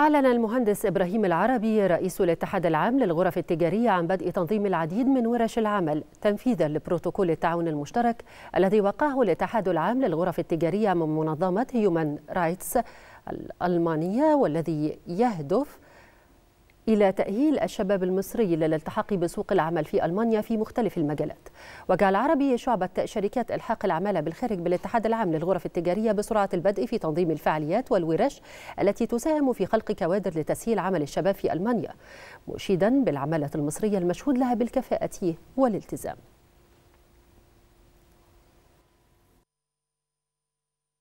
أعلن المهندس إبراهيم العربي رئيس الاتحاد العام للغرف التجارية عن بدء تنظيم العديد من ورش العمل تنفيذا لبروتوكول التعاون المشترك الذي وقعه الاتحاد العام للغرف التجارية من منظمة هيومن رايتس الألمانية والذي يهدف إلى تأهيل الشباب المصري للالتحاق بسوق العمل في ألمانيا في مختلف المجالات وجعل عربي شعبة شركات إلحاق العمالة بالخارج بالاتحاد العام للغرف التجارية بسرعة البدء في تنظيم الفعاليات والورش التي تساهم في خلق كوادر لتسهيل عمل الشباب في ألمانيا مشيدا بالعمالة المصرية المشهود لها بالكفاءة والالتزام